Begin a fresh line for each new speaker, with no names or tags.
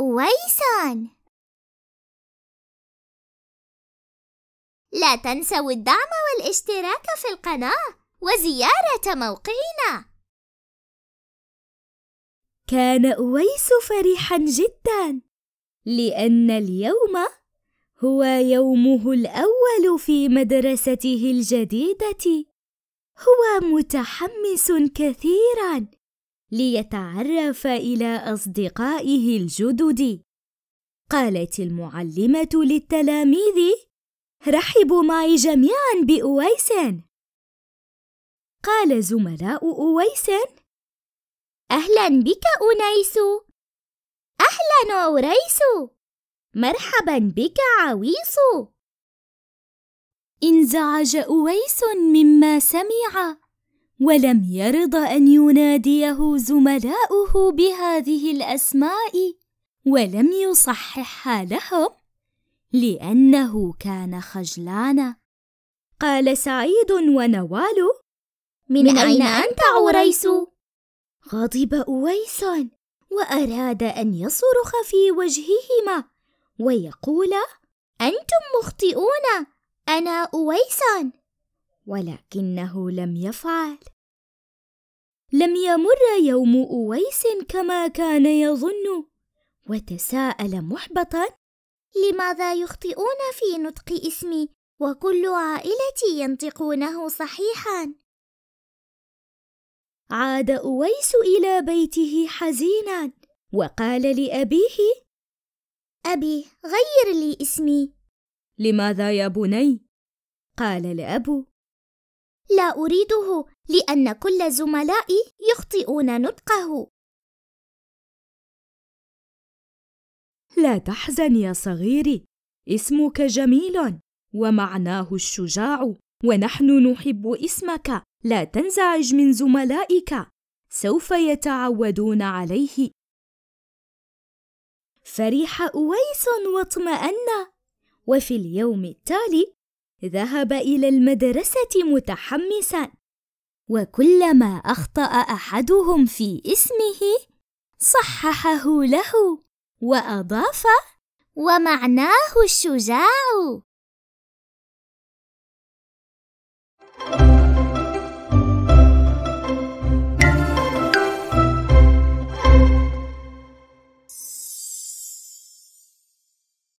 أويسان لا تنسوا الدعم والاشتراك في القناة وزيارة موقعنا كان أويس فرحا جدا لأن اليوم هو يومه الأول في مدرسته الجديدة هو متحمس كثيرا ليتعرف إلى أصدقائه الجدد. قالت المعلمة للتلاميذ: رحبوا معي جميعا بأويس. قال زملاء أويس: أهلا بك أنيس. أهلا أوريس. مرحبا بك عويس. انزعج أويس مما سمع ولم يرض أن يناديه زملاؤه بهذه الأسماء ولم يصححها لهم لأنه كان خجلانا قال سعيد ونوال من, من أين أنت عريس؟ غضب أويس وأراد أن يصرخ في وجههما ويقول أنتم مخطئون أنا أويس ولكنه لم يفعل لم يمر يوم اويس كما كان يظن وتساءل محبطا لماذا يخطئون في نطق اسمي وكل عائلتي ينطقونه صحيحا عاد اويس الى بيته حزينا وقال لابيه ابي غير لي اسمي لماذا يا بني قال الاب لا أريده لأن كل زملائي يخطئون نطقه لا تحزن يا صغيري اسمك جميل ومعناه الشجاع ونحن نحب اسمك لا تنزعج من زملائك سوف يتعودون عليه فرح اويس واطمان وفي اليوم التالي ذهب إلى المدرسة متحمسا وكلما أخطأ أحدهم في اسمه صححه له وأضاف ومعناه الشجاع